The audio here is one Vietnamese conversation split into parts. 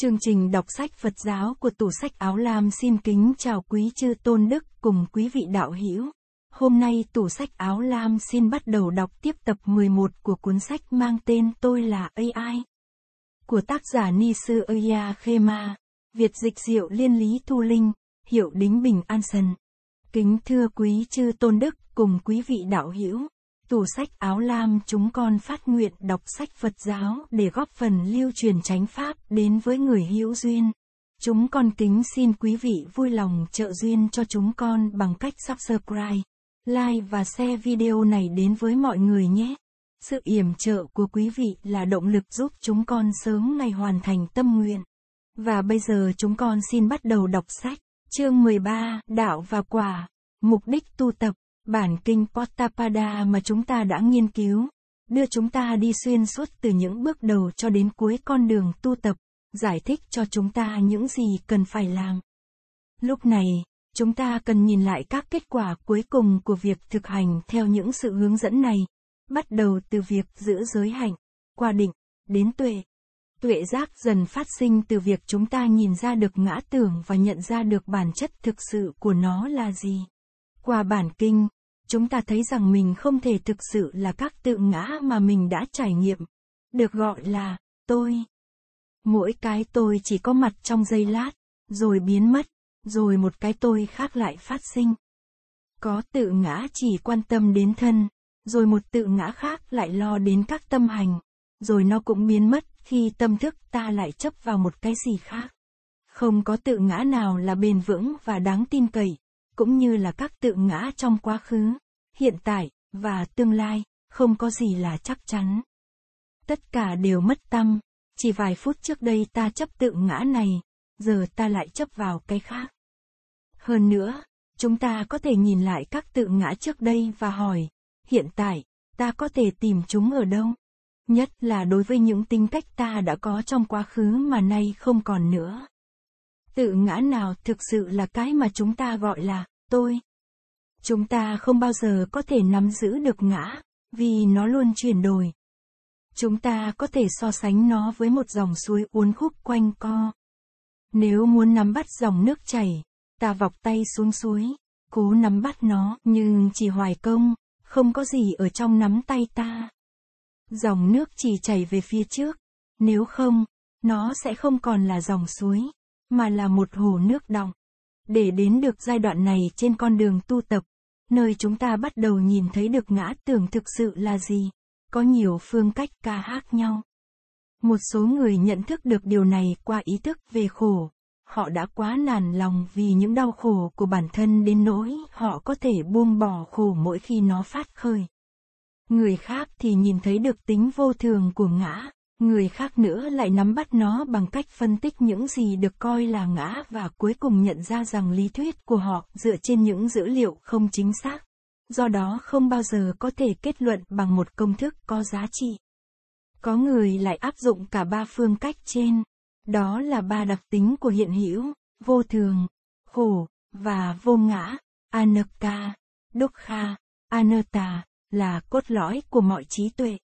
Chương trình đọc sách Phật giáo của tủ sách Áo Lam xin kính chào quý chư tôn đức cùng quý vị đạo hữu. Hôm nay tủ sách Áo Lam xin bắt đầu đọc tiếp tập 11 của cuốn sách mang tên Tôi là AI. Của tác giả Ni Sư Aya Khema, Việt dịch diệu liên lý Thu Linh, hiệu đính bình An Sân. Kính thưa quý chư tôn đức cùng quý vị đạo hữu tủ sách áo lam chúng con phát nguyện đọc sách Phật giáo để góp phần lưu truyền chánh pháp đến với người hữu duyên. Chúng con kính xin quý vị vui lòng trợ duyên cho chúng con bằng cách subscribe, like và share video này đến với mọi người nhé. Sự yểm trợ của quý vị là động lực giúp chúng con sớm ngày hoàn thành tâm nguyện. Và bây giờ chúng con xin bắt đầu đọc sách, chương 13, Đạo và Quả, Mục đích tu tập. Bản kinh Pottapada mà chúng ta đã nghiên cứu, đưa chúng ta đi xuyên suốt từ những bước đầu cho đến cuối con đường tu tập, giải thích cho chúng ta những gì cần phải làm. Lúc này, chúng ta cần nhìn lại các kết quả cuối cùng của việc thực hành theo những sự hướng dẫn này, bắt đầu từ việc giữ giới hạnh, qua định, đến tuệ. Tuệ giác dần phát sinh từ việc chúng ta nhìn ra được ngã tưởng và nhận ra được bản chất thực sự của nó là gì. Qua bản kinh, chúng ta thấy rằng mình không thể thực sự là các tự ngã mà mình đã trải nghiệm được gọi là tôi mỗi cái tôi chỉ có mặt trong giây lát rồi biến mất rồi một cái tôi khác lại phát sinh có tự ngã chỉ quan tâm đến thân rồi một tự ngã khác lại lo đến các tâm hành rồi nó cũng biến mất khi tâm thức ta lại chấp vào một cái gì khác không có tự ngã nào là bền vững và đáng tin cậy cũng như là các tự ngã trong quá khứ, hiện tại, và tương lai, không có gì là chắc chắn. Tất cả đều mất tâm, chỉ vài phút trước đây ta chấp tự ngã này, giờ ta lại chấp vào cái khác. Hơn nữa, chúng ta có thể nhìn lại các tự ngã trước đây và hỏi, hiện tại, ta có thể tìm chúng ở đâu? Nhất là đối với những tính cách ta đã có trong quá khứ mà nay không còn nữa. Tự ngã nào thực sự là cái mà chúng ta gọi là tôi. Chúng ta không bao giờ có thể nắm giữ được ngã, vì nó luôn chuyển đổi. Chúng ta có thể so sánh nó với một dòng suối uốn khúc quanh co. Nếu muốn nắm bắt dòng nước chảy, ta vọc tay xuống suối, cố nắm bắt nó, nhưng chỉ hoài công, không có gì ở trong nắm tay ta. Dòng nước chỉ chảy về phía trước, nếu không, nó sẽ không còn là dòng suối, mà là một hồ nước đọng. Để đến được giai đoạn này trên con đường tu tập, nơi chúng ta bắt đầu nhìn thấy được ngã tưởng thực sự là gì, có nhiều phương cách ca hát nhau. Một số người nhận thức được điều này qua ý thức về khổ, họ đã quá nản lòng vì những đau khổ của bản thân đến nỗi họ có thể buông bỏ khổ mỗi khi nó phát khơi. Người khác thì nhìn thấy được tính vô thường của ngã, người khác nữa lại nắm bắt nó bằng cách phân tích những gì được coi là ngã và cuối cùng nhận ra rằng lý thuyết của họ dựa trên những dữ liệu không chính xác do đó không bao giờ có thể kết luận bằng một công thức có giá trị có người lại áp dụng cả ba phương cách trên đó là ba đặc tính của hiện hữu vô thường khổ và vô ngã anaka dukkha anatta là cốt lõi của mọi trí tuệ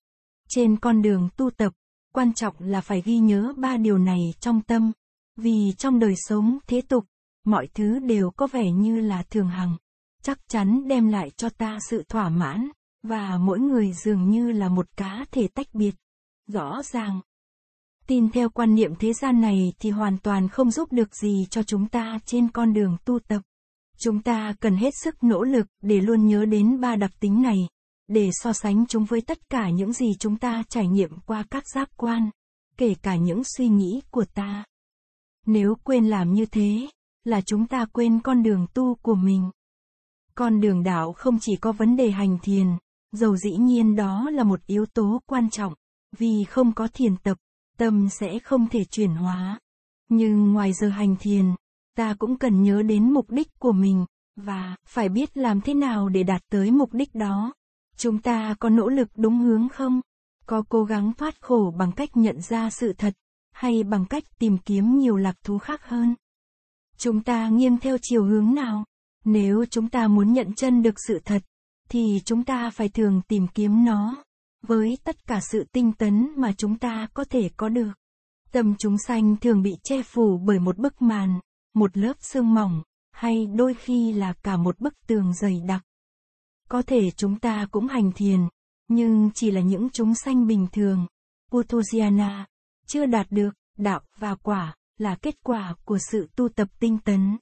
trên con đường tu tập quan trọng là phải ghi nhớ ba điều này trong tâm vì trong đời sống thế tục mọi thứ đều có vẻ như là thường hằng chắc chắn đem lại cho ta sự thỏa mãn và mỗi người dường như là một cá thể tách biệt rõ ràng tin theo quan niệm thế gian này thì hoàn toàn không giúp được gì cho chúng ta trên con đường tu tập chúng ta cần hết sức nỗ lực để luôn nhớ đến ba đặc tính này để so sánh chúng với tất cả những gì chúng ta trải nghiệm qua các giác quan kể cả những suy nghĩ của ta nếu quên làm như thế là chúng ta quên con đường tu của mình con đường đạo không chỉ có vấn đề hành thiền dầu dĩ nhiên đó là một yếu tố quan trọng vì không có thiền tập tâm sẽ không thể chuyển hóa nhưng ngoài giờ hành thiền ta cũng cần nhớ đến mục đích của mình và phải biết làm thế nào để đạt tới mục đích đó Chúng ta có nỗ lực đúng hướng không? Có cố gắng thoát khổ bằng cách nhận ra sự thật, hay bằng cách tìm kiếm nhiều lạc thú khác hơn? Chúng ta nghiêng theo chiều hướng nào? Nếu chúng ta muốn nhận chân được sự thật, thì chúng ta phải thường tìm kiếm nó, với tất cả sự tinh tấn mà chúng ta có thể có được. Tâm chúng sanh thường bị che phủ bởi một bức màn, một lớp sương mỏng, hay đôi khi là cả một bức tường dày đặc. Có thể chúng ta cũng hành thiền, nhưng chỉ là những chúng sanh bình thường. Putojana, chưa đạt được, đạo và quả, là kết quả của sự tu tập tinh tấn.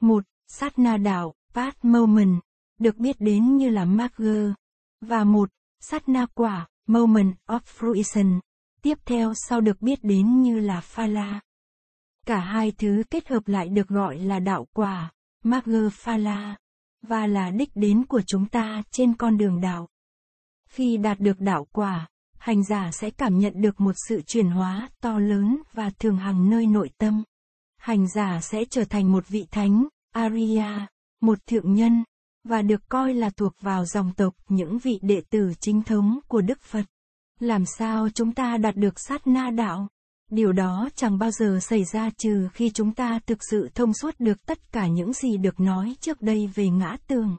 Một, sát na đạo, Pat Moment, được biết đến như là Marger. Và một, sát na quả, Moment of Fruition, tiếp theo sau được biết đến như là Phala. Cả hai thứ kết hợp lại được gọi là đạo quả, Marger Phala và là đích đến của chúng ta trên con đường đạo. Khi đạt được đạo quả, hành giả sẽ cảm nhận được một sự chuyển hóa to lớn và thường hằng nơi nội tâm. Hành giả sẽ trở thành một vị thánh, Arya, một thượng nhân, và được coi là thuộc vào dòng tộc những vị đệ tử chính thống của Đức Phật. Làm sao chúng ta đạt được sát na đạo? Điều đó chẳng bao giờ xảy ra trừ khi chúng ta thực sự thông suốt được tất cả những gì được nói trước đây về ngã tường.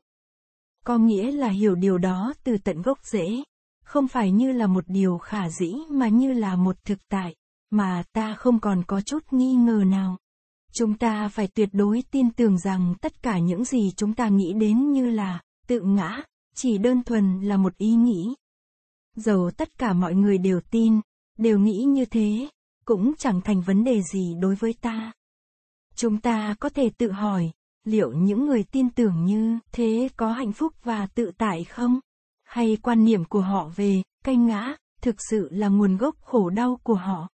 Có nghĩa là hiểu điều đó từ tận gốc rễ, không phải như là một điều khả dĩ mà như là một thực tại, mà ta không còn có chút nghi ngờ nào. Chúng ta phải tuyệt đối tin tưởng rằng tất cả những gì chúng ta nghĩ đến như là tự ngã, chỉ đơn thuần là một ý nghĩ. Dầu tất cả mọi người đều tin, đều nghĩ như thế, cũng chẳng thành vấn đề gì đối với ta chúng ta có thể tự hỏi liệu những người tin tưởng như thế có hạnh phúc và tự tại không hay quan niệm của họ về cây ngã thực sự là nguồn gốc khổ đau của họ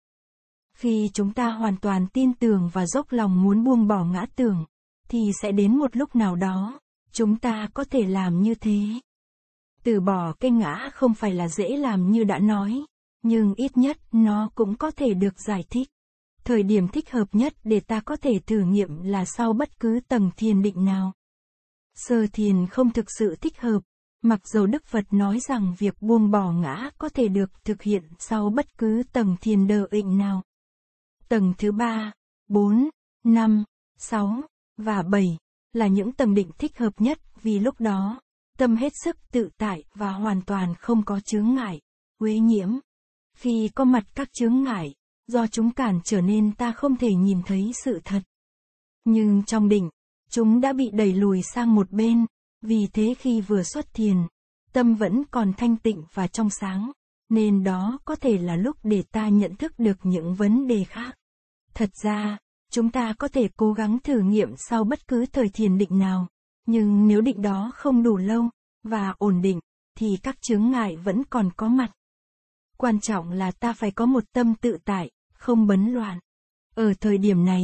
khi chúng ta hoàn toàn tin tưởng và dốc lòng muốn buông bỏ ngã tưởng thì sẽ đến một lúc nào đó chúng ta có thể làm như thế từ bỏ cây ngã không phải là dễ làm như đã nói nhưng ít nhất nó cũng có thể được giải thích. Thời điểm thích hợp nhất để ta có thể thử nghiệm là sau bất cứ tầng thiền định nào. Sơ thiền không thực sự thích hợp, mặc dù Đức Phật nói rằng việc buông bỏ ngã có thể được thực hiện sau bất cứ tầng thiền đờ ịnh nào. Tầng thứ 3, 4, 5, 6 và 7 là những tầng định thích hợp nhất vì lúc đó tâm hết sức tự tại và hoàn toàn không có chướng ngại, uế nhiễm khi có mặt các chướng ngại do chúng cản trở nên ta không thể nhìn thấy sự thật nhưng trong định chúng đã bị đẩy lùi sang một bên vì thế khi vừa xuất thiền tâm vẫn còn thanh tịnh và trong sáng nên đó có thể là lúc để ta nhận thức được những vấn đề khác thật ra chúng ta có thể cố gắng thử nghiệm sau bất cứ thời thiền định nào nhưng nếu định đó không đủ lâu và ổn định thì các chướng ngại vẫn còn có mặt quan trọng là ta phải có một tâm tự tại, không bấn loạn. Ở thời điểm này,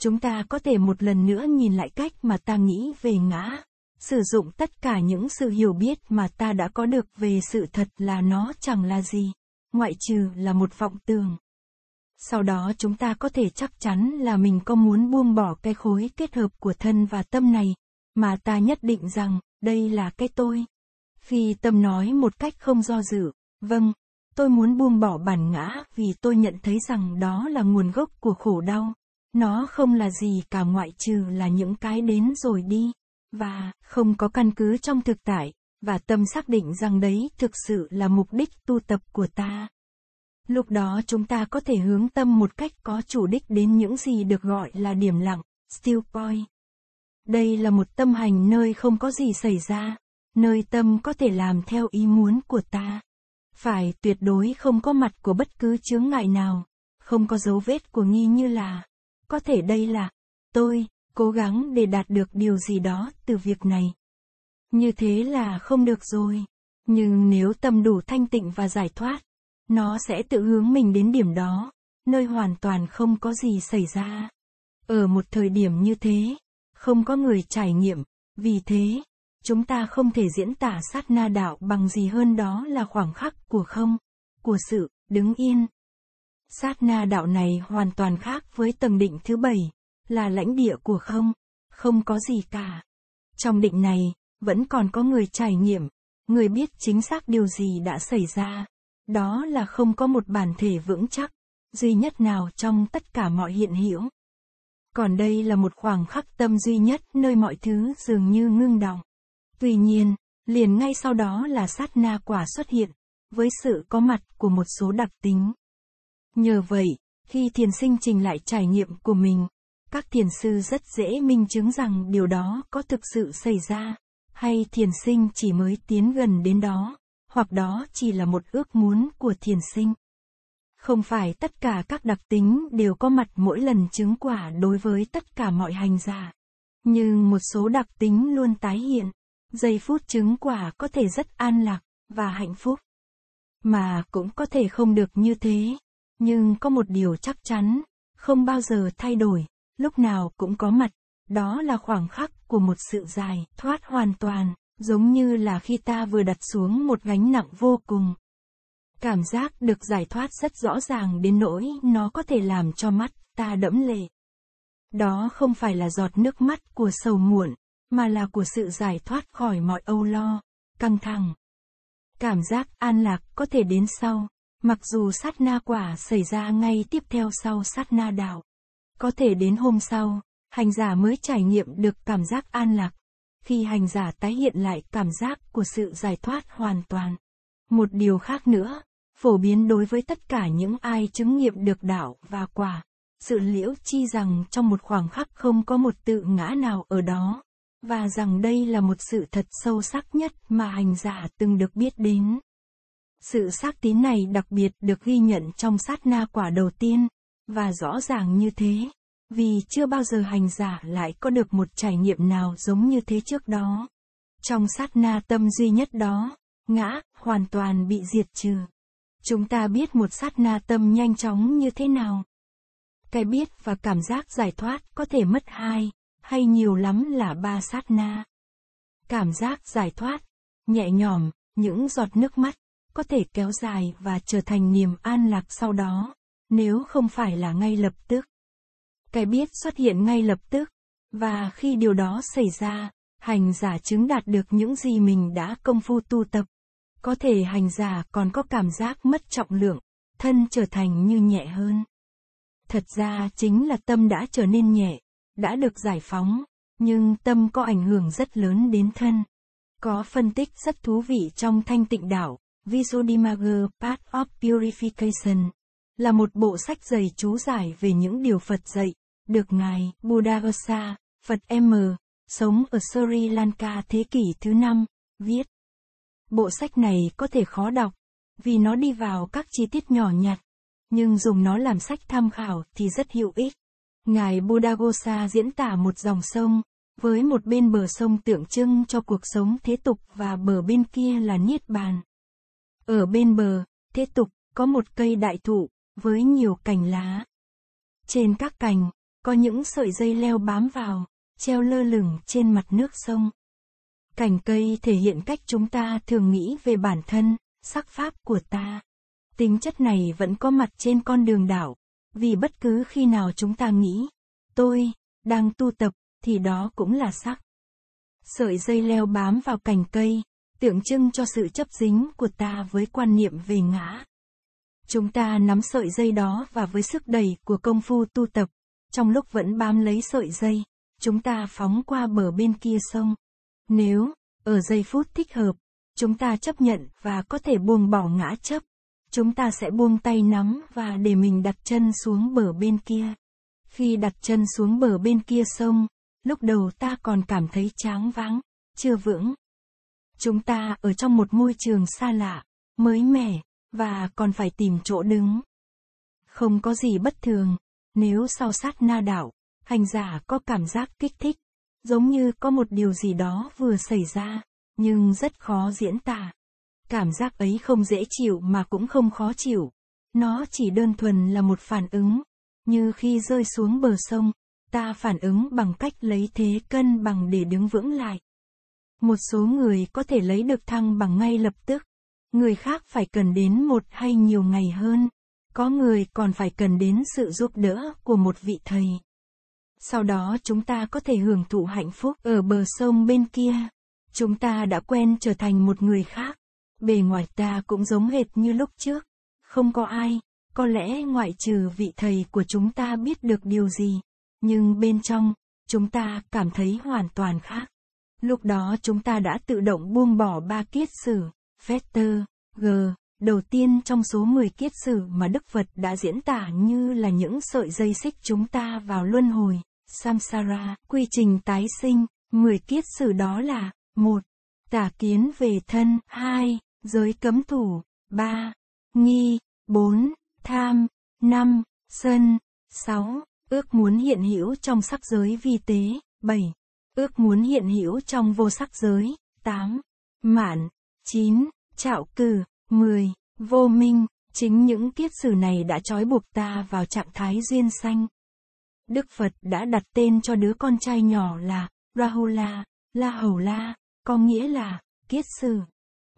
chúng ta có thể một lần nữa nhìn lại cách mà ta nghĩ về ngã, sử dụng tất cả những sự hiểu biết mà ta đã có được về sự thật là nó chẳng là gì, ngoại trừ là một vọng tưởng. Sau đó chúng ta có thể chắc chắn là mình có muốn buông bỏ cái khối kết hợp của thân và tâm này, mà ta nhất định rằng, đây là cái tôi. Phi tâm nói một cách không do dự, vâng, Tôi muốn buông bỏ bản ngã vì tôi nhận thấy rằng đó là nguồn gốc của khổ đau. Nó không là gì cả ngoại trừ là những cái đến rồi đi, và không có căn cứ trong thực tại, và tâm xác định rằng đấy thực sự là mục đích tu tập của ta. Lúc đó chúng ta có thể hướng tâm một cách có chủ đích đến những gì được gọi là điểm lặng, still point. Đây là một tâm hành nơi không có gì xảy ra, nơi tâm có thể làm theo ý muốn của ta phải tuyệt đối không có mặt của bất cứ chướng ngại nào, không có dấu vết của nghi như là, có thể đây là, tôi, cố gắng để đạt được điều gì đó từ việc này. Như thế là không được rồi, nhưng nếu tâm đủ thanh tịnh và giải thoát, nó sẽ tự hướng mình đến điểm đó, nơi hoàn toàn không có gì xảy ra. Ở một thời điểm như thế, không có người trải nghiệm, vì thế, chúng ta không thể diễn tả sát na đạo bằng gì hơn đó là khoảng khắc của không, của sự đứng yên. Sát na đạo này hoàn toàn khác với tầng định thứ bảy, là lãnh địa của không, không có gì cả. Trong định này, vẫn còn có người trải nghiệm, người biết chính xác điều gì đã xảy ra. Đó là không có một bản thể vững chắc, duy nhất nào trong tất cả mọi hiện hữu. Còn đây là một khoảng khắc tâm duy nhất nơi mọi thứ dường như ngưng động Tuy nhiên, liền ngay sau đó là sát na quả xuất hiện, với sự có mặt của một số đặc tính. Nhờ vậy, khi thiền sinh trình lại trải nghiệm của mình, các thiền sư rất dễ minh chứng rằng điều đó có thực sự xảy ra, hay thiền sinh chỉ mới tiến gần đến đó, hoặc đó chỉ là một ước muốn của thiền sinh. Không phải tất cả các đặc tính đều có mặt mỗi lần chứng quả đối với tất cả mọi hành giả, nhưng một số đặc tính luôn tái hiện giây phút chứng quả có thể rất an lạc và hạnh phúc mà cũng có thể không được như thế nhưng có một điều chắc chắn không bao giờ thay đổi lúc nào cũng có mặt đó là khoảng khắc của một sự dài thoát hoàn toàn giống như là khi ta vừa đặt xuống một gánh nặng vô cùng cảm giác được giải thoát rất rõ ràng đến nỗi nó có thể làm cho mắt ta đẫm lệ đó không phải là giọt nước mắt của sầu muộn mà là của sự giải thoát khỏi mọi âu lo, căng thẳng. Cảm giác an lạc có thể đến sau, mặc dù sát na quả xảy ra ngay tiếp theo sau sát na đạo. Có thể đến hôm sau, hành giả mới trải nghiệm được cảm giác an lạc, khi hành giả tái hiện lại cảm giác của sự giải thoát hoàn toàn. Một điều khác nữa, phổ biến đối với tất cả những ai chứng nghiệm được đạo và quả, sự liễu chi rằng trong một khoảng khắc không có một tự ngã nào ở đó và rằng đây là một sự thật sâu sắc nhất mà hành giả từng được biết đến. Sự xác tín này đặc biệt được ghi nhận trong sát na quả đầu tiên, và rõ ràng như thế, vì chưa bao giờ hành giả lại có được một trải nghiệm nào giống như thế trước đó. Trong sát na tâm duy nhất đó, ngã hoàn toàn bị diệt trừ. Chúng ta biết một sát na tâm nhanh chóng như thế nào. Cái biết và cảm giác giải thoát có thể mất hai hay nhiều lắm là ba sát na. Cảm giác giải thoát, nhẹ nhõm, những giọt nước mắt, có thể kéo dài và trở thành niềm an lạc sau đó, nếu không phải là ngay lập tức. Cái biết xuất hiện ngay lập tức, và khi điều đó xảy ra, hành giả chứng đạt được những gì mình đã công phu tu tập. Có thể hành giả còn có cảm giác mất trọng lượng, thân trở thành như nhẹ hơn. Thật ra chính là tâm đã trở nên nhẹ, đã được giải phóng, nhưng tâm có ảnh hưởng rất lớn đến thân. Có phân tích rất thú vị trong Thanh Tịnh Đạo, Visuddhimagga Path of Purification, là một bộ sách dày chú giải về những điều Phật dạy, được Ngài Buddha Gosa, Phật M, sống ở Sri Lanka thế kỷ thứ năm, viết. Bộ sách này có thể khó đọc, vì nó đi vào các chi tiết nhỏ nhặt, nhưng dùng nó làm sách tham khảo thì rất hữu ích. Ngài Budagosa diễn tả một dòng sông, với một bên bờ sông tượng trưng cho cuộc sống thế tục và bờ bên kia là Niết Bàn. Ở bên bờ, thế tục, có một cây đại thụ, với nhiều cành lá. Trên các cành, có những sợi dây leo bám vào, treo lơ lửng trên mặt nước sông. Cành cây thể hiện cách chúng ta thường nghĩ về bản thân, sắc pháp của ta. Tính chất này vẫn có mặt trên con đường đảo, vì bất cứ khi nào chúng ta nghĩ tôi đang tu tập thì đó cũng là sắc sợi dây leo bám vào cành cây tượng trưng cho sự chấp dính của ta với quan niệm về ngã chúng ta nắm sợi dây đó và với sức đẩy của công phu tu tập trong lúc vẫn bám lấy sợi dây chúng ta phóng qua bờ bên kia sông nếu ở giây phút thích hợp chúng ta chấp nhận và có thể buông bỏ ngã chấp chúng ta sẽ buông tay nắm và để mình đặt chân xuống bờ bên kia. Khi đặt chân xuống bờ bên kia sông, lúc đầu ta còn cảm thấy tráng váng, chưa vững. Chúng ta ở trong một môi trường xa lạ, mới mẻ, và còn phải tìm chỗ đứng. Không có gì bất thường, nếu sau sát na đảo, hành giả có cảm giác kích thích, giống như có một điều gì đó vừa xảy ra, nhưng rất khó diễn tả cảm giác ấy không dễ chịu mà cũng không khó chịu. Nó chỉ đơn thuần là một phản ứng, như khi rơi xuống bờ sông, ta phản ứng bằng cách lấy thế cân bằng để đứng vững lại. Một số người có thể lấy được thăng bằng ngay lập tức, người khác phải cần đến một hay nhiều ngày hơn, có người còn phải cần đến sự giúp đỡ của một vị thầy. Sau đó chúng ta có thể hưởng thụ hạnh phúc ở bờ sông bên kia. Chúng ta đã quen trở thành một người khác bề ngoài ta cũng giống hệt như lúc trước. Không có ai, có lẽ ngoại trừ vị thầy của chúng ta biết được điều gì, nhưng bên trong, chúng ta cảm thấy hoàn toàn khác. Lúc đó chúng ta đã tự động buông bỏ ba kiết sử, Vector, G, đầu tiên trong số 10 kiết sử mà Đức Phật đã diễn tả như là những sợi dây xích chúng ta vào luân hồi, Samsara, quy trình tái sinh, 10 kiết sử đó là, một Tả kiến về thân, hai, giới cấm thủ, 3. Nghi, 4. Tham, 5. Sân, 6. Ước muốn hiện hữu trong sắc giới vi tế, 7. Ước muốn hiện hữu trong vô sắc giới, 8. Mạn, 9. Trạo cử, 10. Vô minh, chính những kiết sử này đã trói buộc ta vào trạng thái duyên sanh. Đức Phật đã đặt tên cho đứa con trai nhỏ là Rahula, La Hầu La, có nghĩa là kiết sử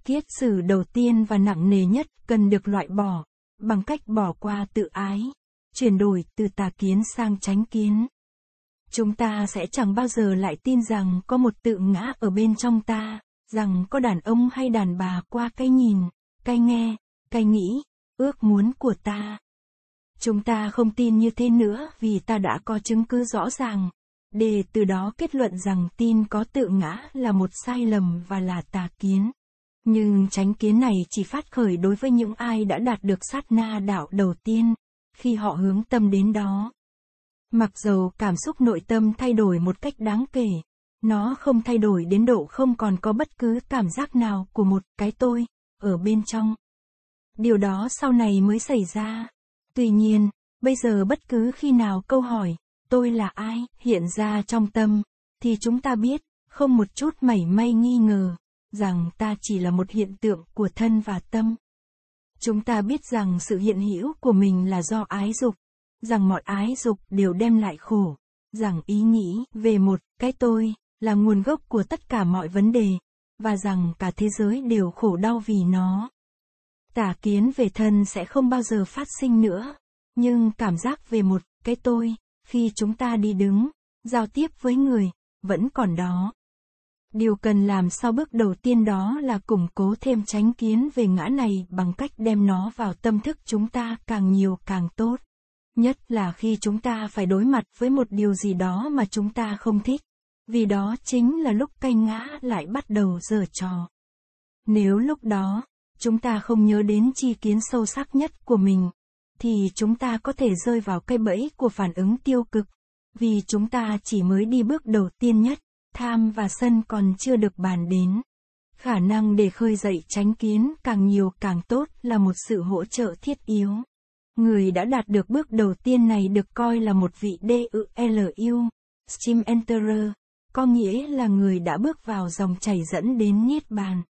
kiết sử đầu tiên và nặng nề nhất cần được loại bỏ bằng cách bỏ qua tự ái chuyển đổi từ tà kiến sang chánh kiến chúng ta sẽ chẳng bao giờ lại tin rằng có một tự ngã ở bên trong ta rằng có đàn ông hay đàn bà qua cái nhìn cái nghe cái nghĩ ước muốn của ta chúng ta không tin như thế nữa vì ta đã có chứng cứ rõ ràng để từ đó kết luận rằng tin có tự ngã là một sai lầm và là tà kiến nhưng tránh kiến này chỉ phát khởi đối với những ai đã đạt được sát na đạo đầu tiên, khi họ hướng tâm đến đó. Mặc dầu cảm xúc nội tâm thay đổi một cách đáng kể, nó không thay đổi đến độ không còn có bất cứ cảm giác nào của một cái tôi ở bên trong. Điều đó sau này mới xảy ra. Tuy nhiên, bây giờ bất cứ khi nào câu hỏi tôi là ai hiện ra trong tâm thì chúng ta biết, không một chút mảy may nghi ngờ, rằng ta chỉ là một hiện tượng của thân và tâm chúng ta biết rằng sự hiện hữu của mình là do ái dục rằng mọi ái dục đều đem lại khổ rằng ý nghĩ về một cái tôi là nguồn gốc của tất cả mọi vấn đề và rằng cả thế giới đều khổ đau vì nó tả kiến về thân sẽ không bao giờ phát sinh nữa nhưng cảm giác về một cái tôi khi chúng ta đi đứng giao tiếp với người vẫn còn đó Điều cần làm sau bước đầu tiên đó là củng cố thêm tránh kiến về ngã này bằng cách đem nó vào tâm thức chúng ta càng nhiều càng tốt. Nhất là khi chúng ta phải đối mặt với một điều gì đó mà chúng ta không thích, vì đó chính là lúc cây ngã lại bắt đầu giở trò. Nếu lúc đó, chúng ta không nhớ đến chi kiến sâu sắc nhất của mình, thì chúng ta có thể rơi vào cây bẫy của phản ứng tiêu cực, vì chúng ta chỉ mới đi bước đầu tiên nhất tham và sân còn chưa được bàn đến. Khả năng để khơi dậy tránh kiến càng nhiều càng tốt là một sự hỗ trợ thiết yếu. Người đã đạt được bước đầu tiên này được coi là một vị DULU, Steam Enterer, có nghĩa là người đã bước vào dòng chảy dẫn đến Niết Bàn.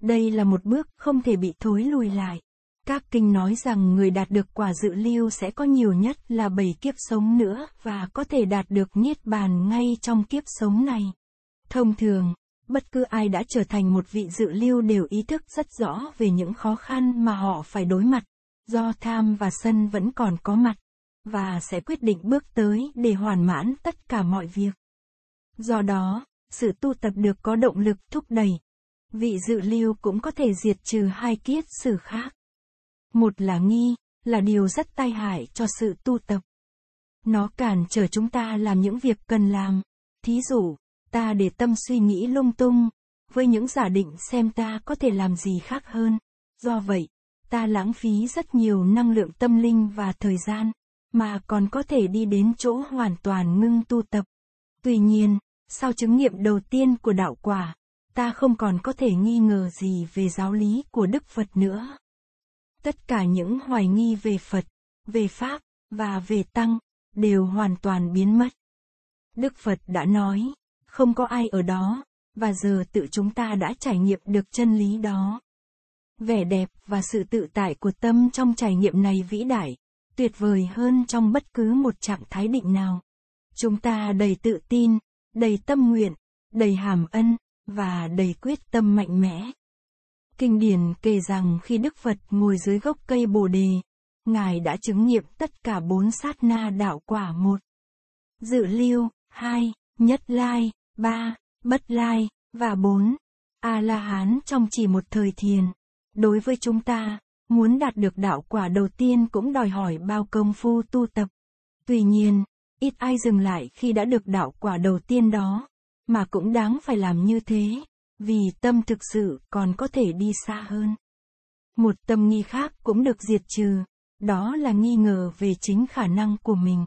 Đây là một bước không thể bị thối lùi lại. Các kinh nói rằng người đạt được quả dự lưu sẽ có nhiều nhất là bảy kiếp sống nữa và có thể đạt được niết bàn ngay trong kiếp sống này. Thông thường, bất cứ ai đã trở thành một vị dự lưu đều ý thức rất rõ về những khó khăn mà họ phải đối mặt, do tham và sân vẫn còn có mặt, và sẽ quyết định bước tới để hoàn mãn tất cả mọi việc. Do đó, sự tu tập được có động lực thúc đẩy. Vị dự lưu cũng có thể diệt trừ hai kiết sử khác. Một là nghi, là điều rất tai hại cho sự tu tập. Nó cản trở chúng ta làm những việc cần làm. Thí dụ, ta để tâm suy nghĩ lung tung, với những giả định xem ta có thể làm gì khác hơn. Do vậy, ta lãng phí rất nhiều năng lượng tâm linh và thời gian, mà còn có thể đi đến chỗ hoàn toàn ngưng tu tập. Tuy nhiên, sau chứng nghiệm đầu tiên của đạo quả, ta không còn có thể nghi ngờ gì về giáo lý của Đức Phật nữa tất cả những hoài nghi về phật về pháp và về tăng đều hoàn toàn biến mất đức phật đã nói không có ai ở đó và giờ tự chúng ta đã trải nghiệm được chân lý đó vẻ đẹp và sự tự tại của tâm trong trải nghiệm này vĩ đại tuyệt vời hơn trong bất cứ một trạng thái định nào chúng ta đầy tự tin đầy tâm nguyện đầy hàm ân và đầy quyết tâm mạnh mẽ Kinh điển kể rằng khi Đức Phật ngồi dưới gốc cây Bồ Đề, Ngài đã chứng nghiệm tất cả bốn sát na đạo quả một. Dự lưu, hai, nhất lai, ba, bất lai, và bốn. A-la-hán trong chỉ một thời thiền. Đối với chúng ta, muốn đạt được đạo quả đầu tiên cũng đòi hỏi bao công phu tu tập. Tuy nhiên, ít ai dừng lại khi đã được đạo quả đầu tiên đó, mà cũng đáng phải làm như thế vì tâm thực sự còn có thể đi xa hơn. Một tâm nghi khác cũng được diệt trừ, đó là nghi ngờ về chính khả năng của mình.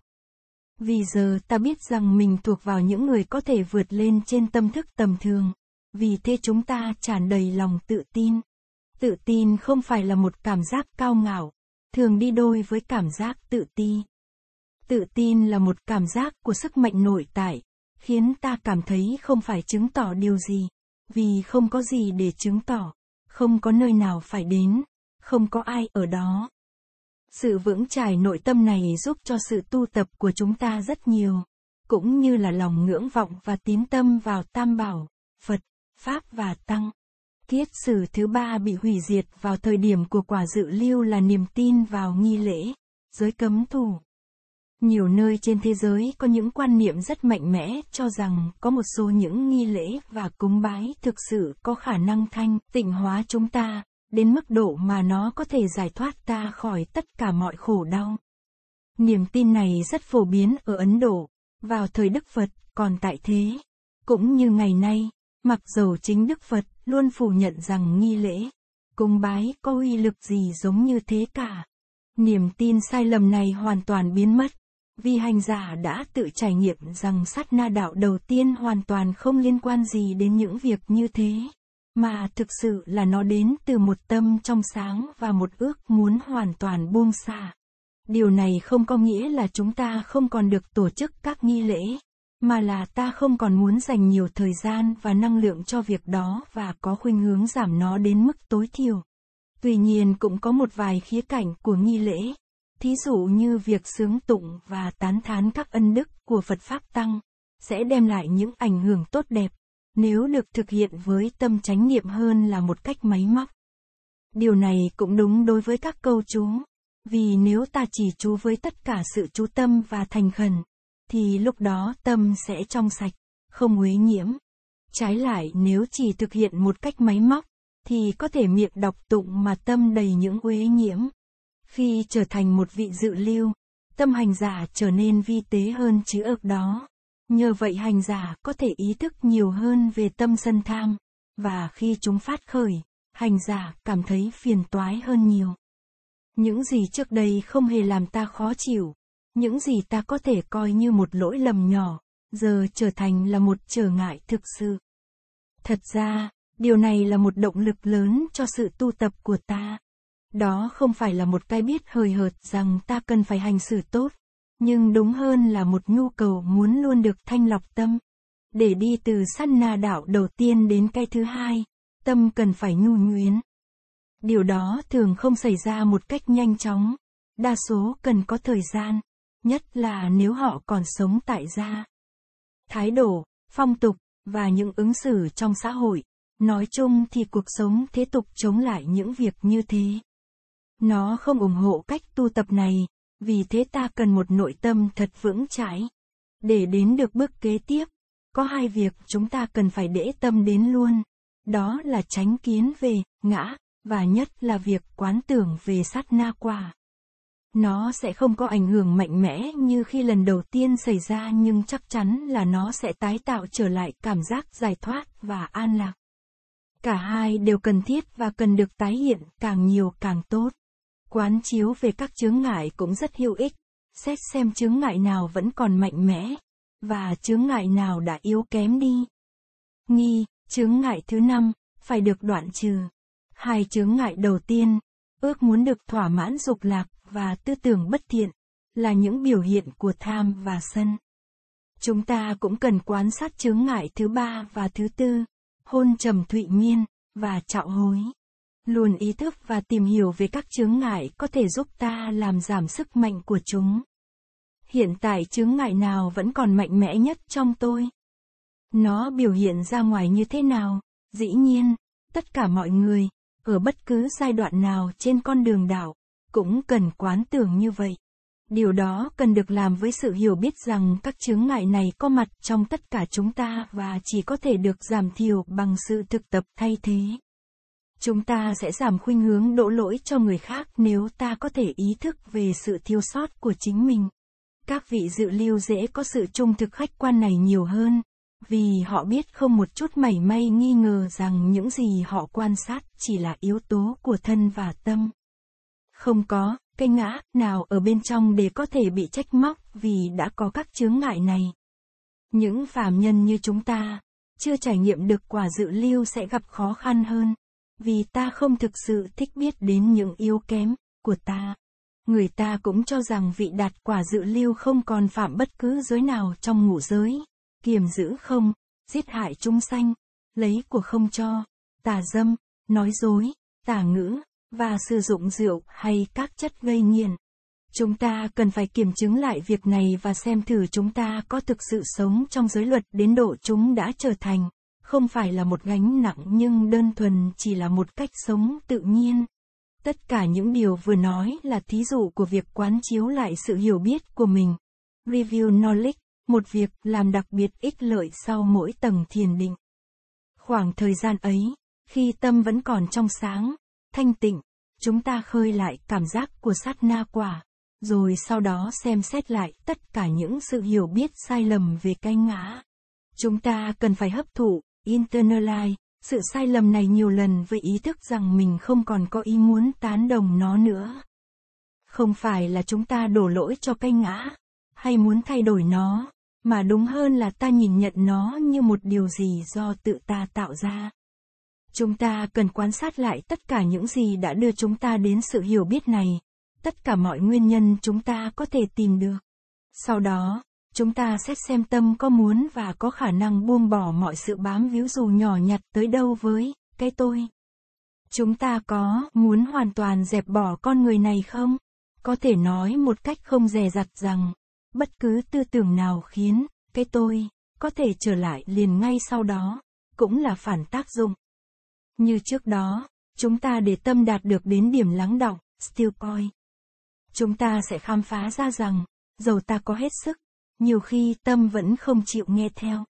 Vì giờ ta biết rằng mình thuộc vào những người có thể vượt lên trên tâm thức tầm thường, vì thế chúng ta tràn đầy lòng tự tin. Tự tin không phải là một cảm giác cao ngạo, thường đi đôi với cảm giác tự ti. Tự tin là một cảm giác của sức mạnh nội tại, khiến ta cảm thấy không phải chứng tỏ điều gì, vì không có gì để chứng tỏ, không có nơi nào phải đến, không có ai ở đó. Sự vững chải nội tâm này giúp cho sự tu tập của chúng ta rất nhiều, cũng như là lòng ngưỡng vọng và tín tâm vào Tam Bảo, Phật, Pháp và Tăng. Kiết sử thứ ba bị hủy diệt vào thời điểm của quả dự lưu là niềm tin vào nghi lễ, giới cấm thủ nhiều nơi trên thế giới có những quan niệm rất mạnh mẽ cho rằng có một số những nghi lễ và cúng bái thực sự có khả năng thanh tịnh hóa chúng ta đến mức độ mà nó có thể giải thoát ta khỏi tất cả mọi khổ đau niềm tin này rất phổ biến ở ấn độ vào thời đức phật còn tại thế cũng như ngày nay mặc dầu chính đức phật luôn phủ nhận rằng nghi lễ cúng bái có uy lực gì giống như thế cả niềm tin sai lầm này hoàn toàn biến mất vì hành giả đã tự trải nghiệm rằng sát na đạo đầu tiên hoàn toàn không liên quan gì đến những việc như thế mà thực sự là nó đến từ một tâm trong sáng và một ước muốn hoàn toàn buông xả điều này không có nghĩa là chúng ta không còn được tổ chức các nghi lễ mà là ta không còn muốn dành nhiều thời gian và năng lượng cho việc đó và có khuynh hướng giảm nó đến mức tối thiểu tuy nhiên cũng có một vài khía cạnh của nghi lễ thí dụ như việc sướng tụng và tán thán các ân đức của Phật Pháp Tăng, sẽ đem lại những ảnh hưởng tốt đẹp, nếu được thực hiện với tâm chánh niệm hơn là một cách máy móc. Điều này cũng đúng đối với các câu chú, vì nếu ta chỉ chú với tất cả sự chú tâm và thành khẩn, thì lúc đó tâm sẽ trong sạch, không uế nhiễm. Trái lại nếu chỉ thực hiện một cách máy móc, thì có thể miệng đọc tụng mà tâm đầy những uế nhiễm khi trở thành một vị dự lưu tâm hành giả trở nên vi tế hơn chứ ước đó nhờ vậy hành giả có thể ý thức nhiều hơn về tâm sân tham và khi chúng phát khởi hành giả cảm thấy phiền toái hơn nhiều những gì trước đây không hề làm ta khó chịu những gì ta có thể coi như một lỗi lầm nhỏ giờ trở thành là một trở ngại thực sự thật ra điều này là một động lực lớn cho sự tu tập của ta đó không phải là một cái biết hời hợt rằng ta cần phải hành xử tốt, nhưng đúng hơn là một nhu cầu muốn luôn được thanh lọc tâm. Để đi từ sát na đạo đầu tiên đến cái thứ hai, tâm cần phải nhu nhuyến. Điều đó thường không xảy ra một cách nhanh chóng, đa số cần có thời gian, nhất là nếu họ còn sống tại gia. Thái độ, phong tục và những ứng xử trong xã hội, nói chung thì cuộc sống thế tục chống lại những việc như thế. Nó không ủng hộ cách tu tập này, vì thế ta cần một nội tâm thật vững chãi. Để đến được bước kế tiếp, có hai việc chúng ta cần phải để tâm đến luôn. Đó là tránh kiến về ngã, và nhất là việc quán tưởng về sát na quả. Nó sẽ không có ảnh hưởng mạnh mẽ như khi lần đầu tiên xảy ra nhưng chắc chắn là nó sẽ tái tạo trở lại cảm giác giải thoát và an lạc. Cả hai đều cần thiết và cần được tái hiện càng nhiều càng tốt. Quán chiếu về các chướng ngại cũng rất hữu ích, xét xem chướng ngại nào vẫn còn mạnh mẽ, và chướng ngại nào đã yếu kém đi. Nghi, chướng ngại thứ năm, phải được đoạn trừ. Hai chướng ngại đầu tiên, ước muốn được thỏa mãn dục lạc và tư tưởng bất thiện, là những biểu hiện của tham và sân. Chúng ta cũng cần quan sát chướng ngại thứ ba và thứ tư, hôn trầm thụy miên, và trạo hối luôn ý thức và tìm hiểu về các chướng ngại có thể giúp ta làm giảm sức mạnh của chúng hiện tại chướng ngại nào vẫn còn mạnh mẽ nhất trong tôi nó biểu hiện ra ngoài như thế nào dĩ nhiên tất cả mọi người ở bất cứ giai đoạn nào trên con đường đạo cũng cần quán tưởng như vậy điều đó cần được làm với sự hiểu biết rằng các chướng ngại này có mặt trong tất cả chúng ta và chỉ có thể được giảm thiểu bằng sự thực tập thay thế chúng ta sẽ giảm khuynh hướng đổ lỗi cho người khác nếu ta có thể ý thức về sự thiếu sót của chính mình các vị dự lưu dễ có sự trung thực khách quan này nhiều hơn vì họ biết không một chút mảy may nghi ngờ rằng những gì họ quan sát chỉ là yếu tố của thân và tâm không có cái ngã nào ở bên trong để có thể bị trách móc vì đã có các chướng ngại này những phàm nhân như chúng ta chưa trải nghiệm được quả dự lưu sẽ gặp khó khăn hơn vì ta không thực sự thích biết đến những yếu kém của ta người ta cũng cho rằng vị đạt quả dự lưu không còn phạm bất cứ giới nào trong ngũ giới kiềm giữ không giết hại chúng sanh lấy của không cho tà dâm nói dối tà ngữ và sử dụng rượu hay các chất gây nghiện chúng ta cần phải kiểm chứng lại việc này và xem thử chúng ta có thực sự sống trong giới luật đến độ chúng đã trở thành không phải là một gánh nặng nhưng đơn thuần chỉ là một cách sống tự nhiên tất cả những điều vừa nói là thí dụ của việc quán chiếu lại sự hiểu biết của mình review knowledge một việc làm đặc biệt ích lợi sau mỗi tầng thiền định khoảng thời gian ấy khi tâm vẫn còn trong sáng thanh tịnh chúng ta khơi lại cảm giác của sát na quả rồi sau đó xem xét lại tất cả những sự hiểu biết sai lầm về cái ngã chúng ta cần phải hấp thụ internalize, sự sai lầm này nhiều lần với ý thức rằng mình không còn có ý muốn tán đồng nó nữa. Không phải là chúng ta đổ lỗi cho cái ngã, hay muốn thay đổi nó, mà đúng hơn là ta nhìn nhận nó như một điều gì do tự ta tạo ra. Chúng ta cần quan sát lại tất cả những gì đã đưa chúng ta đến sự hiểu biết này, tất cả mọi nguyên nhân chúng ta có thể tìm được. Sau đó, chúng ta xét xem tâm có muốn và có khả năng buông bỏ mọi sự bám víu dù nhỏ nhặt tới đâu với cái tôi chúng ta có muốn hoàn toàn dẹp bỏ con người này không có thể nói một cách không dè dặt rằng bất cứ tư tưởng nào khiến cái tôi có thể trở lại liền ngay sau đó cũng là phản tác dụng như trước đó chúng ta để tâm đạt được đến điểm lắng đọng still point chúng ta sẽ khám phá ra rằng dầu ta có hết sức nhiều khi tâm vẫn không chịu nghe theo.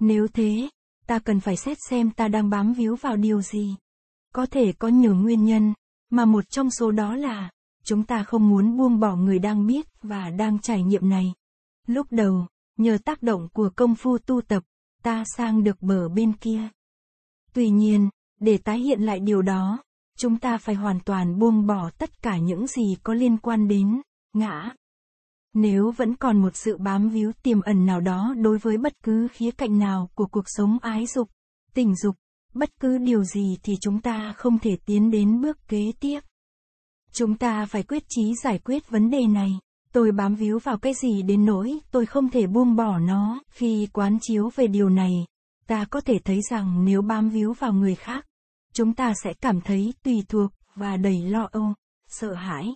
Nếu thế, ta cần phải xét xem ta đang bám víu vào điều gì. Có thể có nhiều nguyên nhân, mà một trong số đó là, chúng ta không muốn buông bỏ người đang biết và đang trải nghiệm này. Lúc đầu, nhờ tác động của công phu tu tập, ta sang được bờ bên kia. Tuy nhiên, để tái hiện lại điều đó, chúng ta phải hoàn toàn buông bỏ tất cả những gì có liên quan đến ngã nếu vẫn còn một sự bám víu tiềm ẩn nào đó đối với bất cứ khía cạnh nào của cuộc sống ái dục, tình dục, bất cứ điều gì thì chúng ta không thể tiến đến bước kế tiếp. Chúng ta phải quyết chí giải quyết vấn đề này. Tôi bám víu vào cái gì đến nỗi tôi không thể buông bỏ nó. Khi quán chiếu về điều này, ta có thể thấy rằng nếu bám víu vào người khác, chúng ta sẽ cảm thấy tùy thuộc và đầy lo âu, sợ hãi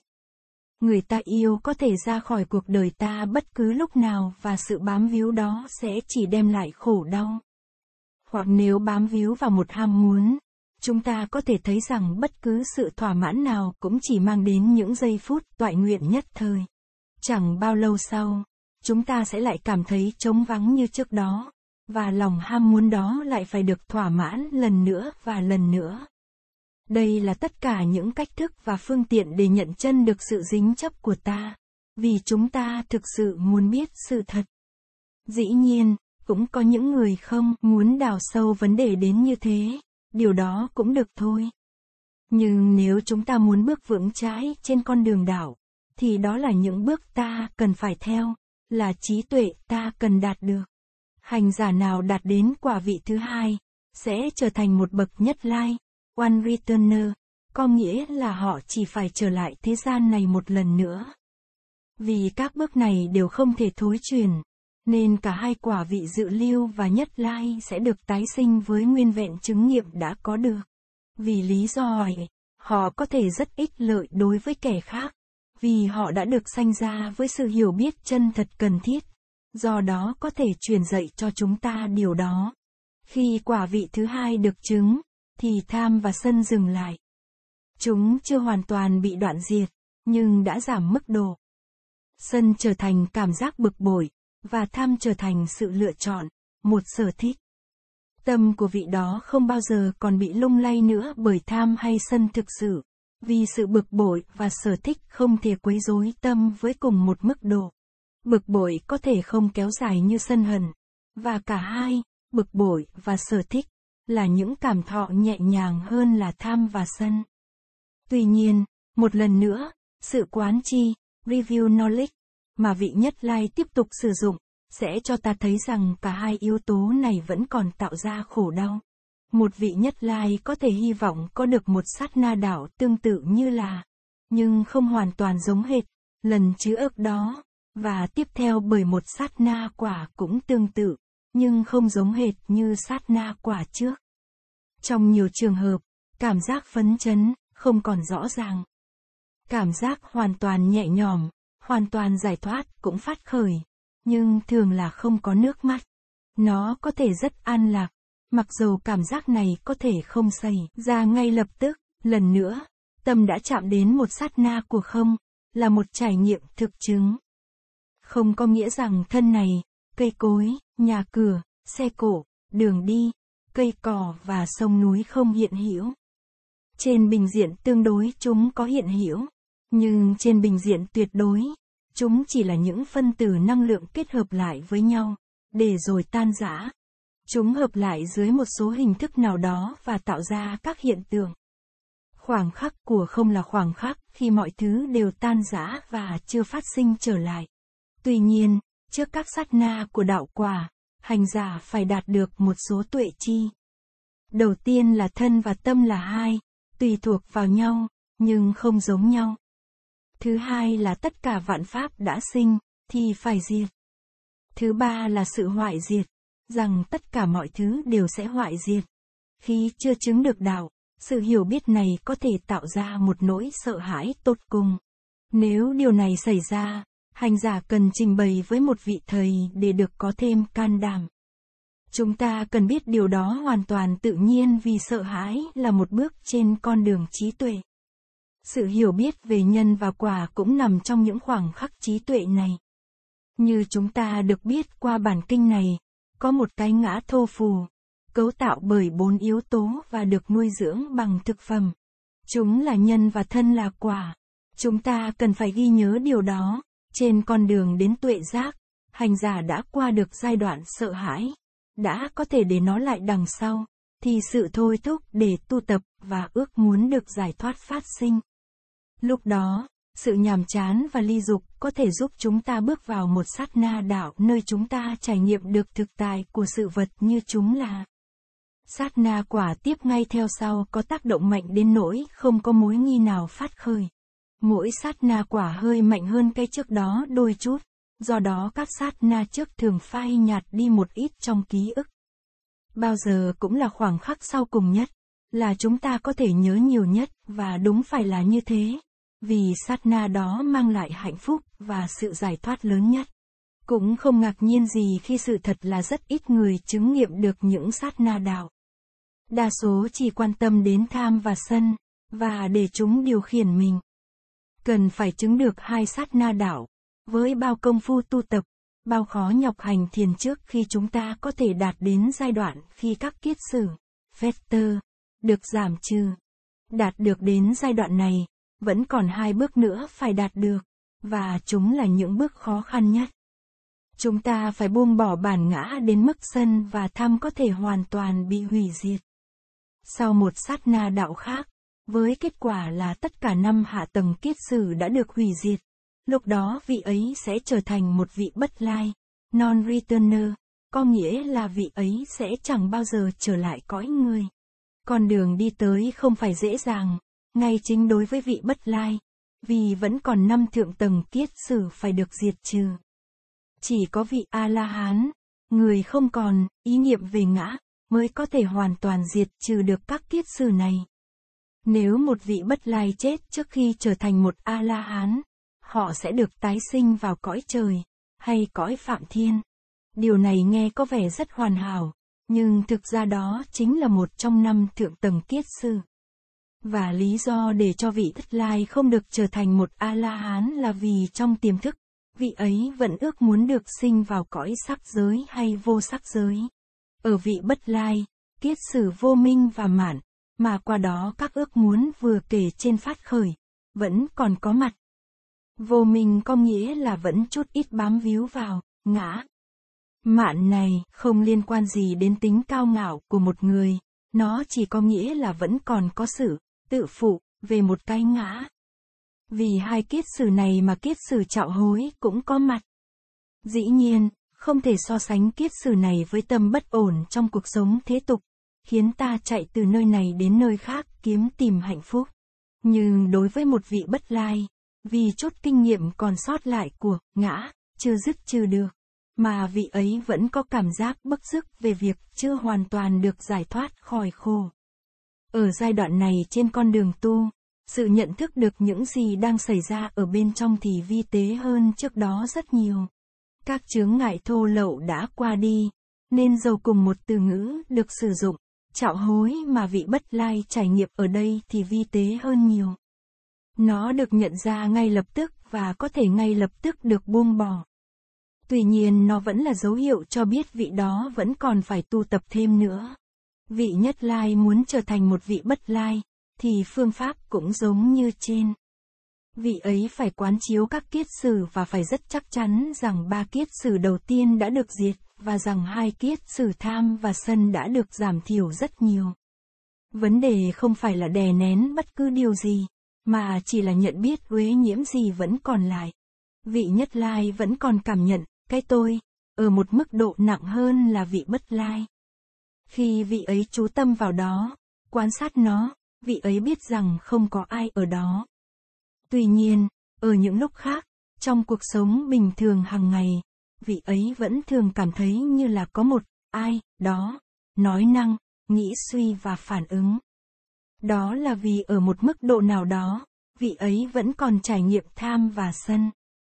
người ta yêu có thể ra khỏi cuộc đời ta bất cứ lúc nào và sự bám víu đó sẽ chỉ đem lại khổ đau hoặc nếu bám víu vào một ham muốn chúng ta có thể thấy rằng bất cứ sự thỏa mãn nào cũng chỉ mang đến những giây phút toại nguyện nhất thời chẳng bao lâu sau chúng ta sẽ lại cảm thấy trống vắng như trước đó và lòng ham muốn đó lại phải được thỏa mãn lần nữa và lần nữa đây là tất cả những cách thức và phương tiện để nhận chân được sự dính chấp của ta, vì chúng ta thực sự muốn biết sự thật. Dĩ nhiên, cũng có những người không muốn đào sâu vấn đề đến như thế, điều đó cũng được thôi. Nhưng nếu chúng ta muốn bước vững chãi trên con đường đảo, thì đó là những bước ta cần phải theo, là trí tuệ ta cần đạt được. Hành giả nào đạt đến quả vị thứ hai, sẽ trở thành một bậc nhất lai, One Returner, có nghĩa là họ chỉ phải trở lại thế gian này một lần nữa. Vì các bước này đều không thể thối truyền, nên cả hai quả vị dự lưu và nhất lai sẽ được tái sinh với nguyên vẹn chứng nghiệm đã có được. Vì lý do này, họ có thể rất ích lợi đối với kẻ khác, vì họ đã được sanh ra với sự hiểu biết chân thật cần thiết, do đó có thể truyền dạy cho chúng ta điều đó. Khi quả vị thứ hai được chứng, thì tham và sân dừng lại. Chúng chưa hoàn toàn bị đoạn diệt, nhưng đã giảm mức độ. Sân trở thành cảm giác bực bội, và tham trở thành sự lựa chọn, một sở thích. Tâm của vị đó không bao giờ còn bị lung lay nữa bởi tham hay sân thực sự, vì sự bực bội và sở thích không thể quấy rối tâm với cùng một mức độ. Bực bội có thể không kéo dài như sân hận, và cả hai, bực bội và sở thích là những cảm thọ nhẹ nhàng hơn là tham và sân. Tuy nhiên, một lần nữa, sự quán chi, review knowledge, mà vị nhất lai tiếp tục sử dụng, sẽ cho ta thấy rằng cả hai yếu tố này vẫn còn tạo ra khổ đau. Một vị nhất lai có thể hy vọng có được một sát na đảo tương tự như là, nhưng không hoàn toàn giống hệt, lần chứa ước đó, và tiếp theo bởi một sát na quả cũng tương tự nhưng không giống hệt như sát na quả trước. Trong nhiều trường hợp, cảm giác phấn chấn không còn rõ ràng. Cảm giác hoàn toàn nhẹ nhõm, hoàn toàn giải thoát cũng phát khởi, nhưng thường là không có nước mắt. Nó có thể rất an lạc, mặc dù cảm giác này có thể không xảy ra ngay lập tức, lần nữa, tâm đã chạm đến một sát na của không, là một trải nghiệm thực chứng. Không có nghĩa rằng thân này cây cối, nhà cửa, xe cổ, đường đi, cây cỏ và sông núi không hiện hữu. Trên bình diện tương đối chúng có hiện hữu, nhưng trên bình diện tuyệt đối, chúng chỉ là những phân tử năng lượng kết hợp lại với nhau, để rồi tan rã. Chúng hợp lại dưới một số hình thức nào đó và tạo ra các hiện tượng. Khoảng khắc của không là khoảng khắc khi mọi thứ đều tan rã và chưa phát sinh trở lại. Tuy nhiên, Trước các sát na của đạo quả, hành giả phải đạt được một số tuệ chi. Đầu tiên là thân và tâm là hai, tùy thuộc vào nhau, nhưng không giống nhau. Thứ hai là tất cả vạn pháp đã sinh, thì phải diệt. Thứ ba là sự hoại diệt, rằng tất cả mọi thứ đều sẽ hoại diệt. Khi chưa chứng được đạo, sự hiểu biết này có thể tạo ra một nỗi sợ hãi tột cùng. Nếu điều này xảy ra, hành giả cần trình bày với một vị thầy để được có thêm can đảm chúng ta cần biết điều đó hoàn toàn tự nhiên vì sợ hãi là một bước trên con đường trí tuệ sự hiểu biết về nhân và quả cũng nằm trong những khoảng khắc trí tuệ này như chúng ta được biết qua bản kinh này có một cái ngã thô phù cấu tạo bởi bốn yếu tố và được nuôi dưỡng bằng thực phẩm chúng là nhân và thân là quả chúng ta cần phải ghi nhớ điều đó trên con đường đến tuệ giác, hành giả đã qua được giai đoạn sợ hãi, đã có thể để nó lại đằng sau, thì sự thôi thúc để tu tập và ước muốn được giải thoát phát sinh. Lúc đó, sự nhàm chán và ly dục có thể giúp chúng ta bước vào một sát na đạo nơi chúng ta trải nghiệm được thực tài của sự vật như chúng là. Sát na quả tiếp ngay theo sau có tác động mạnh đến nỗi không có mối nghi nào phát khởi. Mỗi sát na quả hơi mạnh hơn cây trước đó đôi chút, do đó các sát na trước thường phai nhạt đi một ít trong ký ức. Bao giờ cũng là khoảng khắc sau cùng nhất, là chúng ta có thể nhớ nhiều nhất và đúng phải là như thế, vì sát na đó mang lại hạnh phúc và sự giải thoát lớn nhất. Cũng không ngạc nhiên gì khi sự thật là rất ít người chứng nghiệm được những sát na đạo. Đa số chỉ quan tâm đến tham và sân, và để chúng điều khiển mình cần phải chứng được hai sát na đảo. Với bao công phu tu tập, bao khó nhọc hành thiền trước khi chúng ta có thể đạt đến giai đoạn khi các kiết sử, vector, được giảm trừ. Đạt được đến giai đoạn này, vẫn còn hai bước nữa phải đạt được, và chúng là những bước khó khăn nhất. Chúng ta phải buông bỏ bản ngã đến mức sân và tham có thể hoàn toàn bị hủy diệt. Sau một sát na đạo khác, với kết quả là tất cả năm hạ tầng kiết sử đã được hủy diệt. Lúc đó vị ấy sẽ trở thành một vị bất lai, non-returner, có nghĩa là vị ấy sẽ chẳng bao giờ trở lại cõi người. Con đường đi tới không phải dễ dàng, ngay chính đối với vị bất lai, vì vẫn còn năm thượng tầng kiết sử phải được diệt trừ. Chỉ có vị A-la-hán, người không còn, ý niệm về ngã, mới có thể hoàn toàn diệt trừ được các kiết sử này. Nếu một vị bất lai chết trước khi trở thành một A-la-hán, họ sẽ được tái sinh vào cõi trời, hay cõi phạm thiên. Điều này nghe có vẻ rất hoàn hảo, nhưng thực ra đó chính là một trong năm thượng tầng kiết sư. Và lý do để cho vị thất lai không được trở thành một A-la-hán là vì trong tiềm thức, vị ấy vẫn ước muốn được sinh vào cõi sắc giới hay vô sắc giới. Ở vị bất lai, kiết sử vô minh và mạn, mà qua đó các ước muốn vừa kể trên phát khởi, vẫn còn có mặt. Vô minh có nghĩa là vẫn chút ít bám víu vào, ngã. Mạn này không liên quan gì đến tính cao ngạo của một người, nó chỉ có nghĩa là vẫn còn có sự, tự phụ, về một cái ngã. Vì hai kiết sử này mà kiết sử trạo hối cũng có mặt. Dĩ nhiên, không thể so sánh kiết sử này với tâm bất ổn trong cuộc sống thế tục, khiến ta chạy từ nơi này đến nơi khác kiếm tìm hạnh phúc. Nhưng đối với một vị bất lai, vì chút kinh nghiệm còn sót lại của ngã, chưa dứt trừ được, mà vị ấy vẫn có cảm giác bức sức về việc chưa hoàn toàn được giải thoát khỏi khổ. Ở giai đoạn này trên con đường tu, sự nhận thức được những gì đang xảy ra ở bên trong thì vi tế hơn trước đó rất nhiều. Các chướng ngại thô lậu đã qua đi, nên giàu cùng một từ ngữ được sử dụng chạo hối mà vị bất lai trải nghiệm ở đây thì vi tế hơn nhiều. Nó được nhận ra ngay lập tức và có thể ngay lập tức được buông bỏ. Tuy nhiên nó vẫn là dấu hiệu cho biết vị đó vẫn còn phải tu tập thêm nữa. Vị nhất lai muốn trở thành một vị bất lai, thì phương pháp cũng giống như trên. Vị ấy phải quán chiếu các kiết sử và phải rất chắc chắn rằng ba kiết sử đầu tiên đã được diệt và rằng hai kiết sử tham và sân đã được giảm thiểu rất nhiều. Vấn đề không phải là đè nén bất cứ điều gì, mà chỉ là nhận biết uế nhiễm gì vẫn còn lại. Vị nhất lai vẫn còn cảm nhận, cái tôi, ở một mức độ nặng hơn là vị bất lai. Khi vị ấy chú tâm vào đó, quan sát nó, vị ấy biết rằng không có ai ở đó. Tuy nhiên, ở những lúc khác, trong cuộc sống bình thường hàng ngày, vị ấy vẫn thường cảm thấy như là có một ai đó nói năng nghĩ suy và phản ứng đó là vì ở một mức độ nào đó vị ấy vẫn còn trải nghiệm tham và sân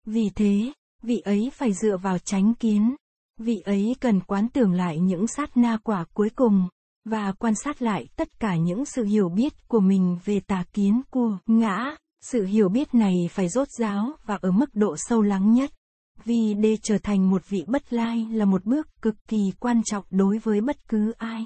vì thế vị ấy phải dựa vào chánh kiến vị ấy cần quán tưởng lại những sát na quả cuối cùng và quan sát lại tất cả những sự hiểu biết của mình về tà kiến của ngã sự hiểu biết này phải rốt ráo và ở mức độ sâu lắng nhất vì để trở thành một vị bất lai là một bước cực kỳ quan trọng đối với bất cứ ai.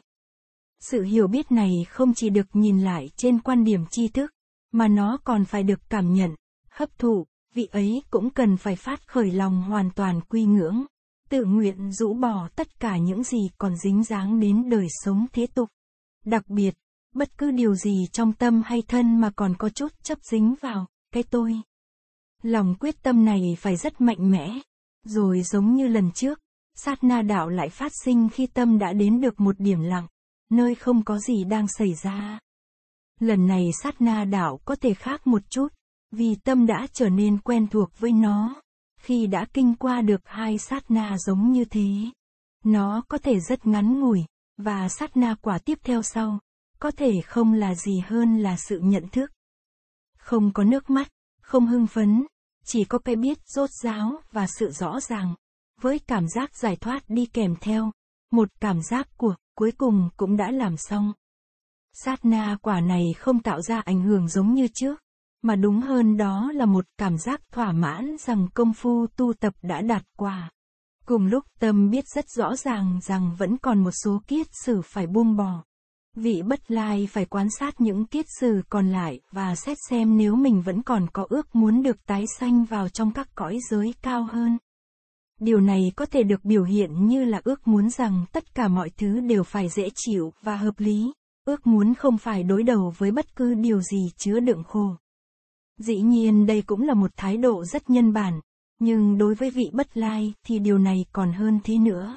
Sự hiểu biết này không chỉ được nhìn lại trên quan điểm tri thức, mà nó còn phải được cảm nhận, hấp thụ, vị ấy cũng cần phải phát khởi lòng hoàn toàn quy ngưỡng, tự nguyện rũ bỏ tất cả những gì còn dính dáng đến đời sống thế tục. Đặc biệt, bất cứ điều gì trong tâm hay thân mà còn có chút chấp dính vào, cái tôi, Lòng quyết tâm này phải rất mạnh mẽ. Rồi giống như lần trước, sát na đạo lại phát sinh khi tâm đã đến được một điểm lặng, nơi không có gì đang xảy ra. Lần này sát na đạo có thể khác một chút, vì tâm đã trở nên quen thuộc với nó. Khi đã kinh qua được hai sát na giống như thế, nó có thể rất ngắn ngủi, và sát na quả tiếp theo sau, có thể không là gì hơn là sự nhận thức. Không có nước mắt, không hưng phấn, chỉ có cái biết rốt ráo và sự rõ ràng, với cảm giác giải thoát đi kèm theo, một cảm giác của, cuối cùng cũng đã làm xong. Sát na quả này không tạo ra ảnh hưởng giống như trước, mà đúng hơn đó là một cảm giác thỏa mãn rằng công phu tu tập đã đạt quả. Cùng lúc tâm biết rất rõ ràng rằng vẫn còn một số kiết sử phải buông bỏ vị bất lai phải quan sát những kiết sử còn lại và xét xem nếu mình vẫn còn có ước muốn được tái sanh vào trong các cõi giới cao hơn điều này có thể được biểu hiện như là ước muốn rằng tất cả mọi thứ đều phải dễ chịu và hợp lý ước muốn không phải đối đầu với bất cứ điều gì chứa đựng khổ dĩ nhiên đây cũng là một thái độ rất nhân bản nhưng đối với vị bất lai thì điều này còn hơn thế nữa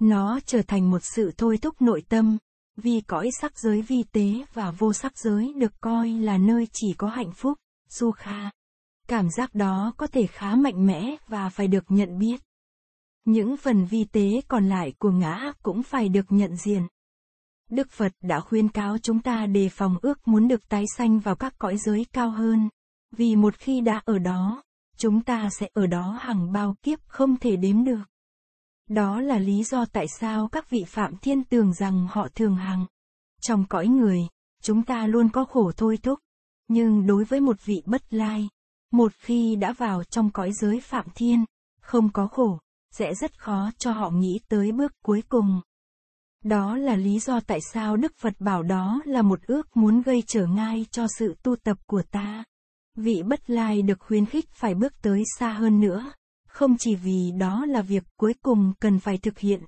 nó trở thành một sự thôi thúc nội tâm vì cõi sắc giới vi tế và vô sắc giới được coi là nơi chỉ có hạnh phúc, sukha. Cảm giác đó có thể khá mạnh mẽ và phải được nhận biết. Những phần vi tế còn lại của ngã cũng phải được nhận diện. Đức Phật đã khuyên cáo chúng ta đề phòng ước muốn được tái sanh vào các cõi giới cao hơn, vì một khi đã ở đó, chúng ta sẽ ở đó hàng bao kiếp không thể đếm được. Đó là lý do tại sao các vị phạm thiên tưởng rằng họ thường hằng. Trong cõi người, chúng ta luôn có khổ thôi thúc. Nhưng đối với một vị bất lai, một khi đã vào trong cõi giới phạm thiên, không có khổ, sẽ rất khó cho họ nghĩ tới bước cuối cùng. Đó là lý do tại sao Đức Phật bảo đó là một ước muốn gây trở ngai cho sự tu tập của ta. Vị bất lai được khuyến khích phải bước tới xa hơn nữa không chỉ vì đó là việc cuối cùng cần phải thực hiện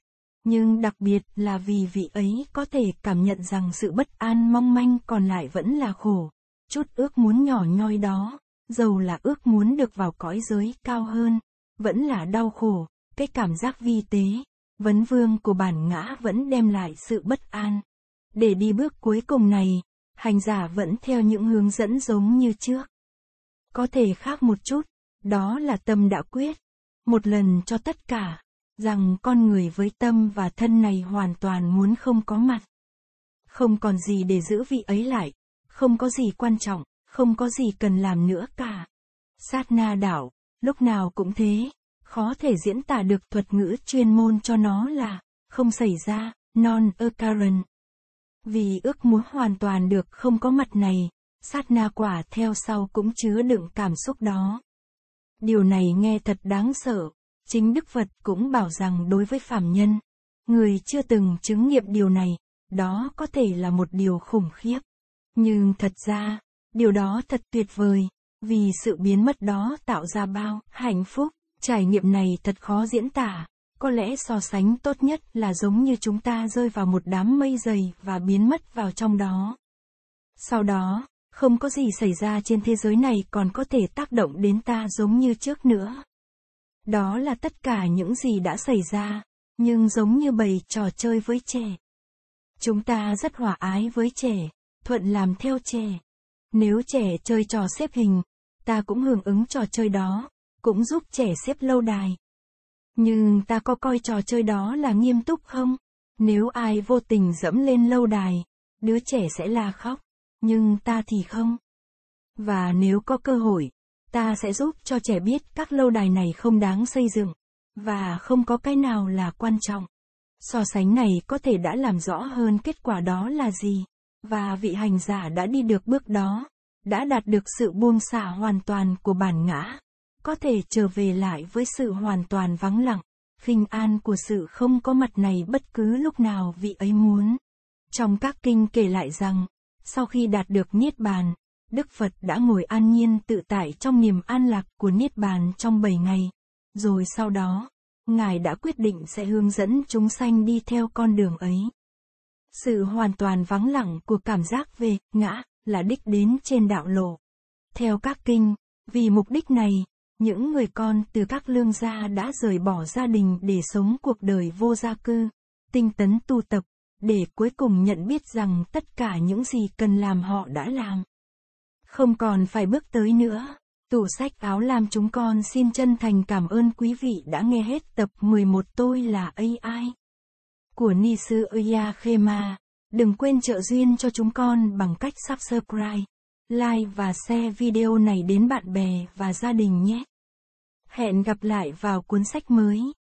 nhưng đặc biệt là vì vị ấy có thể cảm nhận rằng sự bất an mong manh còn lại vẫn là khổ chút ước muốn nhỏ nhoi đó dầu là ước muốn được vào cõi giới cao hơn vẫn là đau khổ cái cảm giác vi tế vấn vương của bản ngã vẫn đem lại sự bất an để đi bước cuối cùng này hành giả vẫn theo những hướng dẫn giống như trước có thể khác một chút đó là tâm đã quyết một lần cho tất cả rằng con người với tâm và thân này hoàn toàn muốn không có mặt không còn gì để giữ vị ấy lại không có gì quan trọng không có gì cần làm nữa cả sát na đảo lúc nào cũng thế khó thể diễn tả được thuật ngữ chuyên môn cho nó là không xảy ra non occurrence vì ước muốn hoàn toàn được không có mặt này sát na quả theo sau cũng chứa đựng cảm xúc đó Điều này nghe thật đáng sợ. Chính Đức Phật cũng bảo rằng đối với phàm nhân, người chưa từng chứng nghiệm điều này, đó có thể là một điều khủng khiếp. Nhưng thật ra, điều đó thật tuyệt vời, vì sự biến mất đó tạo ra bao hạnh phúc, trải nghiệm này thật khó diễn tả. Có lẽ so sánh tốt nhất là giống như chúng ta rơi vào một đám mây dày và biến mất vào trong đó. Sau đó, không có gì xảy ra trên thế giới này còn có thể tác động đến ta giống như trước nữa. Đó là tất cả những gì đã xảy ra, nhưng giống như bầy trò chơi với trẻ. Chúng ta rất hòa ái với trẻ, thuận làm theo trẻ. Nếu trẻ chơi trò xếp hình, ta cũng hưởng ứng trò chơi đó, cũng giúp trẻ xếp lâu đài. Nhưng ta có coi trò chơi đó là nghiêm túc không? Nếu ai vô tình dẫm lên lâu đài, đứa trẻ sẽ la khóc nhưng ta thì không. Và nếu có cơ hội, ta sẽ giúp cho trẻ biết các lâu đài này không đáng xây dựng, và không có cái nào là quan trọng. So sánh này có thể đã làm rõ hơn kết quả đó là gì, và vị hành giả đã đi được bước đó, đã đạt được sự buông xả hoàn toàn của bản ngã, có thể trở về lại với sự hoàn toàn vắng lặng, khinh an của sự không có mặt này bất cứ lúc nào vị ấy muốn. Trong các kinh kể lại rằng, sau khi đạt được Niết Bàn, Đức Phật đã ngồi an nhiên tự tại trong niềm an lạc của Niết Bàn trong 7 ngày. Rồi sau đó, Ngài đã quyết định sẽ hướng dẫn chúng sanh đi theo con đường ấy. Sự hoàn toàn vắng lặng của cảm giác về ngã là đích đến trên đạo lộ. Theo các kinh, vì mục đích này, những người con từ các lương gia đã rời bỏ gia đình để sống cuộc đời vô gia cư, tinh tấn tu tập, để cuối cùng nhận biết rằng tất cả những gì cần làm họ đã làm không còn phải bước tới nữa tủ sách áo lam chúng con xin chân thành cảm ơn quý vị đã nghe hết tập 11 tôi là AI của ni sư Oya Khema. Đừng quên trợ duyên cho chúng con bằng cách subscribe, like và share video này đến bạn bè và gia đình nhé. Hẹn gặp lại vào cuốn sách mới.